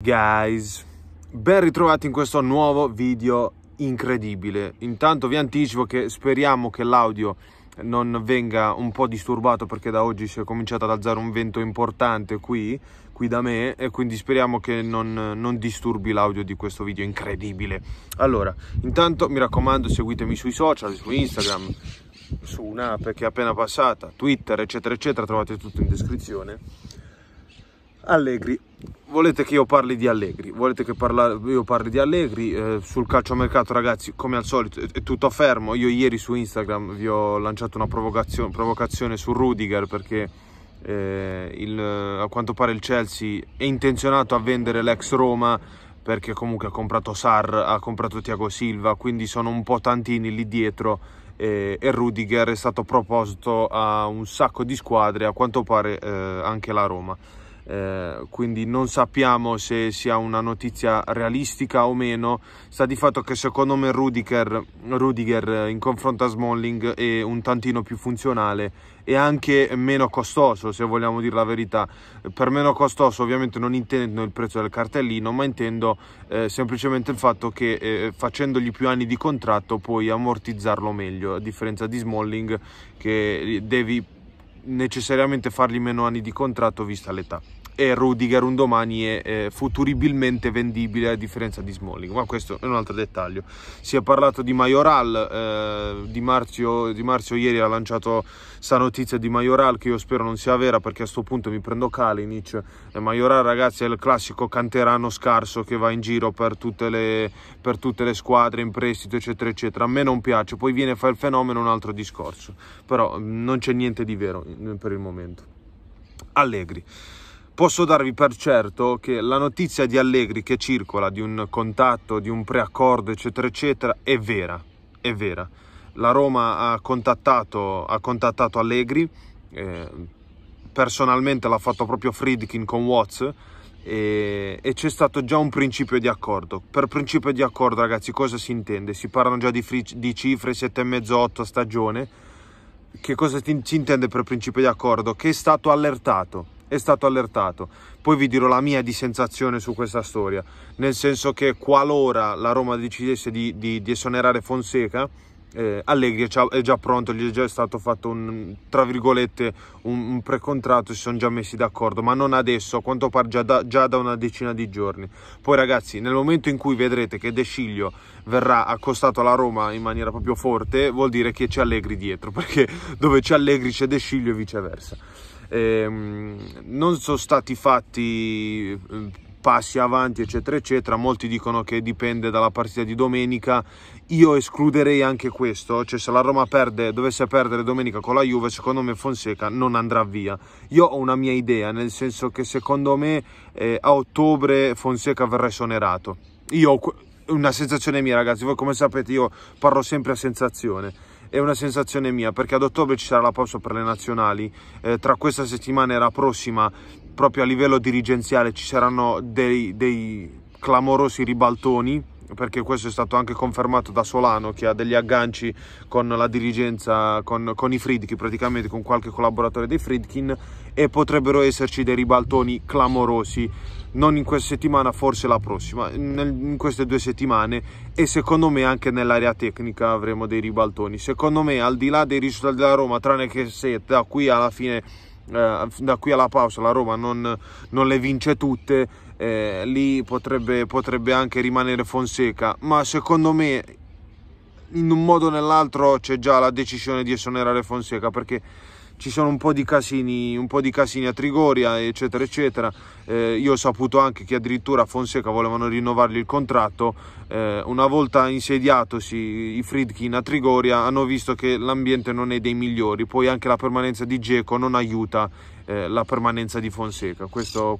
Guys, ben ritrovati in questo nuovo video incredibile. Intanto vi anticipo che speriamo che l'audio non venga un po' disturbato perché da oggi si è cominciato ad alzare un vento importante qui, qui da me e quindi speriamo che non, non disturbi l'audio di questo video incredibile. Allora, intanto mi raccomando seguitemi sui social, su Instagram, su un'app che è appena passata, Twitter eccetera eccetera, trovate tutto in descrizione Allegri. Volete che io parli di Allegri? Volete che parla... io parli di Allegri? Eh, sul calciomercato, ragazzi, come al solito, è tutto fermo. Io ieri su Instagram vi ho lanciato una provocazione, provocazione su Rudiger perché eh, il, a quanto pare il Chelsea è intenzionato a vendere l'ex Roma perché comunque ha comprato Sar, ha comprato Tiago Silva, quindi sono un po' tantini lì dietro eh, e Rudiger è stato proposto a un sacco di squadre, a quanto pare eh, anche la Roma. Eh, quindi non sappiamo se sia una notizia realistica o meno. Sta di fatto che secondo me Rudiger, Rudiger eh, in confronto a Smalling è un tantino più funzionale e anche meno costoso, se vogliamo dire la verità. Per meno costoso ovviamente non intendo il prezzo del cartellino, ma intendo eh, semplicemente il fatto che eh, facendogli più anni di contratto puoi ammortizzarlo meglio, a differenza di Smalling che devi necessariamente fargli meno anni di contratto vista l'età e Rudiger un domani è, è futuribilmente vendibile a differenza di Smalling ma questo è un altro dettaglio si è parlato di Majoral eh, di, Marzio, di Marzio ieri ha lanciato sta notizia di Majoral che io spero non sia vera perché a questo punto mi prendo Kalinic e eh, Majoral ragazzi è il classico canterano scarso che va in giro per tutte le, per tutte le squadre in prestito eccetera eccetera a me non piace poi viene fa il fenomeno un altro discorso però mm, non c'è niente di vero mm, per il momento Allegri Posso darvi per certo che la notizia di Allegri che circola di un contatto, di un preaccordo, eccetera, eccetera, è vera, è vera. La Roma ha contattato, ha contattato Allegri, eh, personalmente l'ha fatto proprio Friedkin con Watts e, e c'è stato già un principio di accordo. Per principio di accordo, ragazzi, cosa si intende? Si parlano già di, free, di cifre 7,5-8 stagione. Che cosa si intende per principio di accordo? Che è stato allertato è stato allertato. Poi vi dirò la mia di sensazione su questa storia, nel senso che qualora la Roma decidesse di, di, di esonerare Fonseca, eh, Allegri è già, è già, pronto, gli è già stato fatto un, tra virgolette, un, un precontratto, si sono già messi d'accordo, ma non adesso, a quanto pare già da, già da, una decina di giorni. Poi ragazzi, nel momento in cui vedrete che De Sciglio verrà accostato alla Roma in maniera proprio forte, vuol dire che c'è Allegri dietro, perché dove c'è Allegri c'è De Sciglio e viceversa ehm, non sono stati fatti ehm, passi avanti eccetera eccetera molti dicono che dipende dalla partita di domenica io escluderei anche questo cioè se la Roma perde, dovesse perdere domenica con la Juve secondo me Fonseca non andrà via io ho una mia idea nel senso che secondo me eh, a ottobre Fonseca verrà esonerato io ho una sensazione mia ragazzi voi come sapete io parlo sempre a sensazione è una sensazione mia perché ad ottobre ci sarà la pausa per le nazionali, eh, tra questa settimana e la prossima proprio a livello dirigenziale ci saranno dei, dei clamorosi ribaltoni perché questo è stato anche confermato da Solano che ha degli agganci con la dirigenza, con, con i Fridkin praticamente, con qualche collaboratore dei Fridkin e potrebbero esserci dei ribaltoni clamorosi non in questa settimana, forse la prossima, in queste due settimane e secondo me anche nell'area tecnica avremo dei ribaltoni. Secondo me al di là dei risultati della Roma, tranne che se da qui alla fine, eh, da qui alla pausa la Roma non, non le vince tutte, eh, lì potrebbe, potrebbe anche rimanere Fonseca, ma secondo me in un modo o nell'altro c'è già la decisione di esonerare Fonseca perché ci sono un po' di casini, po di casini a Trigoria, eccetera, eccetera. Eh, io ho saputo anche che addirittura a Fonseca volevano rinnovargli il contratto. Eh, una volta insediatosi i Fridkin a Trigoria hanno visto che l'ambiente non è dei migliori, poi anche la permanenza di Geco non aiuta eh, la permanenza di Fonseca. Questo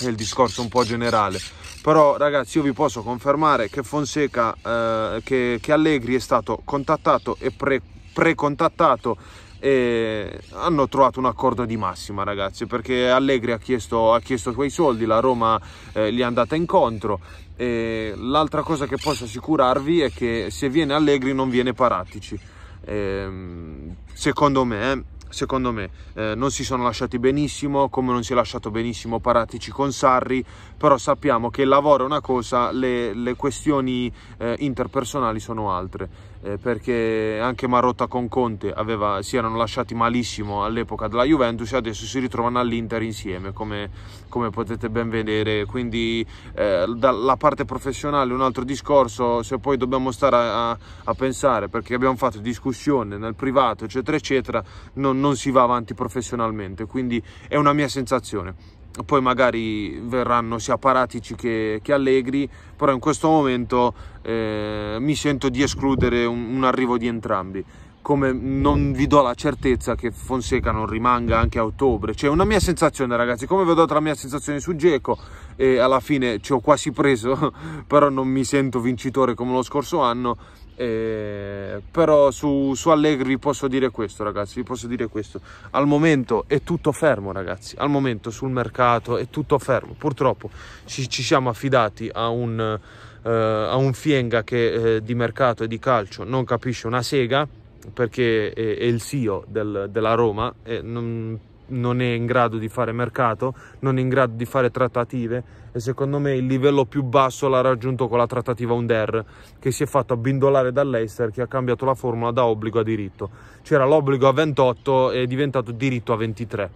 è il discorso un po' generale però ragazzi io vi posso confermare che Fonseca eh, che, che, Allegri è stato contattato e pre, pre-contattato e hanno trovato un accordo di massima ragazzi perché Allegri ha chiesto, ha chiesto quei soldi la Roma eh, gli è andata incontro l'altra cosa che posso assicurarvi è che se viene Allegri non viene Paratici e, ehm, secondo me eh, secondo me eh, non si sono lasciati benissimo come non si è lasciato benissimo Paratici con Sarri però sappiamo che il lavoro è una cosa le, le questioni eh, interpersonali sono altre eh, perché anche Marotta con Conte aveva, si erano lasciati malissimo all'epoca della Juventus e adesso si ritrovano all'Inter insieme come, come, potete ben vedere quindi eh, dalla parte professionale un altro discorso se poi dobbiamo stare a, a, a pensare perché abbiamo fatto discussione nel privato eccetera eccetera non, non si va avanti professionalmente quindi è una mia sensazione poi magari verranno sia Paratici che, che Allegri, però in questo momento eh, mi sento di escludere un, un, arrivo di entrambi. Come non vi do la certezza che Fonseca non rimanga anche a ottobre, c'è una mia sensazione, ragazzi. Come vedo ho la mia sensazione su Geco, e alla fine ci ho quasi preso, però non mi sento vincitore come lo scorso anno eh, però su, su, Allegri vi posso dire questo ragazzi vi posso dire questo al momento è tutto fermo ragazzi al momento sul mercato è tutto fermo purtroppo ci, ci siamo affidati a un, eh, a un Fienga che eh, di mercato e di calcio non capisce una sega perché è, è il CEO del, della Roma e non non è in grado di fare mercato, non è in grado di fare trattative e secondo me il livello più basso l'ha raggiunto con la trattativa Under che si è fatto abbindolare dall'Ester che ha cambiato la formula da obbligo a diritto. C'era l'obbligo a 28 e è diventato diritto a 23.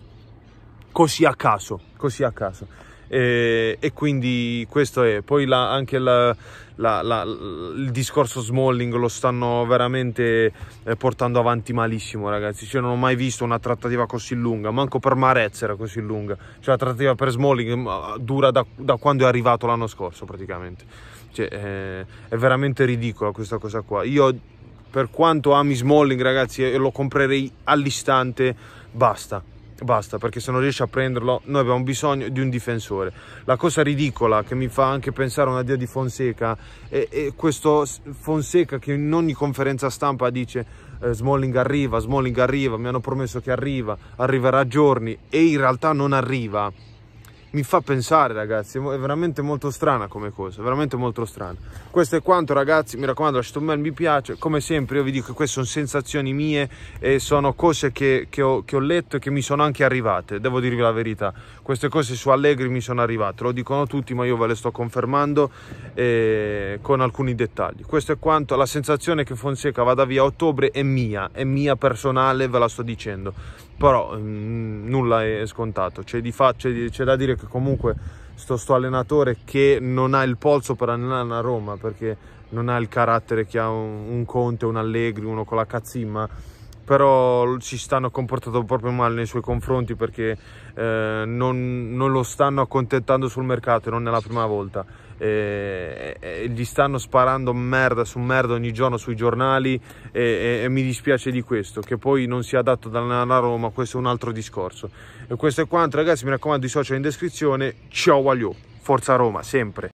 Così a caso, così a caso e, e quindi questo è. Poi la, anche la, la, la, il discorso Smalling lo stanno veramente eh, portando avanti malissimo, ragazzi. Cioè, non ho mai visto una trattativa così lunga, manco per Marez era così lunga. Cioè, la trattativa per Smalling dura da, da quando è arrivato l'anno scorso, praticamente. Cioè, eh, è veramente ridicola questa cosa qua. Io, per quanto ami Smalling, ragazzi, lo comprerei all'istante, basta basta perché se non riesce a prenderlo noi abbiamo bisogno di un difensore la cosa ridicola che mi fa anche pensare a una addio di Fonseca è, è questo Fonseca che in ogni conferenza stampa dice eh, Smalling arriva, Smalling arriva mi hanno promesso che arriva, arriverà a giorni e in realtà non arriva mi fa pensare ragazzi, è veramente molto strana come cosa, veramente molto strana. Questo è quanto ragazzi, mi raccomando lasciate un bel mi piace, come sempre io vi dico che queste sono sensazioni mie e sono cose che, che, ho, che ho, letto e che mi sono anche arrivate, devo dirvi la verità, queste cose su Allegri mi sono arrivate, lo dicono tutti ma io ve le sto confermando eh, con alcuni dettagli. Questo è quanto, la sensazione che Fonseca vada via a ottobre è mia, è mia personale, ve la sto dicendo però mh, mm, nulla è scontato c'è, da dire che comunque sto, sto, allenatore che non ha il polso per allenare a Roma perché non ha il carattere che ha un, un Conte, un Allegri, uno con la cazzimma però si stanno comportando proprio male nei suoi confronti perché eh, non, non, lo stanno accontentando sul mercato e non è la prima volta eh, eh, gli stanno sparando merda su merda ogni giorno sui giornali e, e mi dispiace di questo, che poi non sia adatto da una Roma, questo è un altro discorso. E questo è quanto ragazzi, mi raccomando i social in descrizione, ciao Aglio, Forza Roma, sempre!